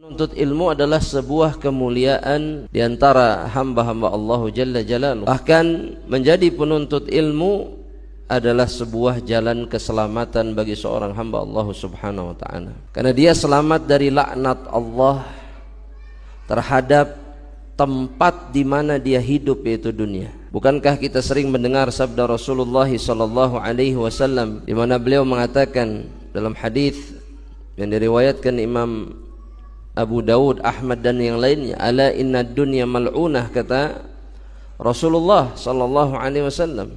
Menuntut ilmu adalah sebuah kemuliaan di antara hamba-hamba Allah Jalla Jalaluh. Bahkan menjadi penuntut ilmu adalah sebuah jalan keselamatan bagi seorang hamba Allah Subhanahu wa taala. Karena dia selamat dari laknat Allah terhadap tempat di mana dia hidup yaitu dunia. Bukankah kita sering mendengar sabda Rasulullah sallallahu alaihi wasallam di mana beliau mengatakan dalam hadis yang diriwayatkan Imam Abu Dawud, Ahmad dan yang lainnya. Ala inna dunya mal'unah kata Rasulullah sallallahu alaihi wasallam.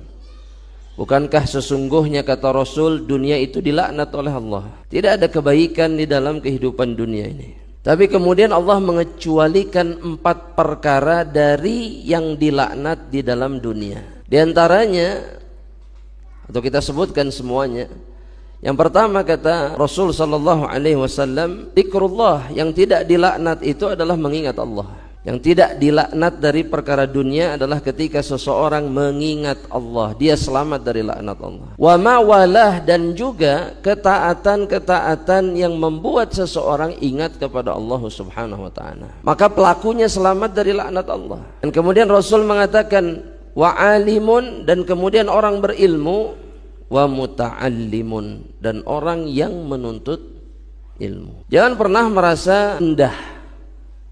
Bukankah sesungguhnya kata Rasul dunia itu dilaknat oleh Allah? Tidak ada kebaikan di dalam kehidupan dunia ini. Tapi kemudian Allah mengecualikan empat perkara dari yang dilaknat di dalam dunia. Di antaranya atau kita sebutkan semuanya yang pertama kata Rasul sallallahu alaihi wasallam, zikrullah yang tidak dilaknat itu adalah mengingat Allah. Yang tidak dilaknat dari perkara dunia adalah ketika seseorang mengingat Allah, dia selamat dari laknat Allah. Wa mawalah dan juga ketaatan-ketaatan yang membuat seseorang ingat kepada Allah Subhanahu wa taala. Maka pelakunya selamat dari laknat Allah. Dan kemudian Rasul mengatakan wa alimun dan kemudian orang berilmu wa muta'allimun dan orang yang menuntut ilmu. Jangan pernah merasa rendah,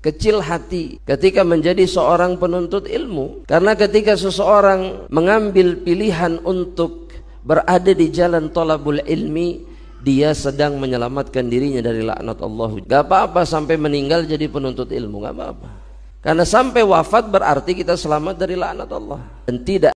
kecil hati ketika menjadi seorang penuntut ilmu karena ketika seseorang mengambil pilihan untuk berada di jalan tolabul ilmi dia sedang menyelamatkan dirinya dari laknat Allah. Gak apa-apa sampai meninggal jadi penuntut ilmu, gak apa-apa. Karena sampai wafat berarti kita selamat dari laknat Allah. Dan tidak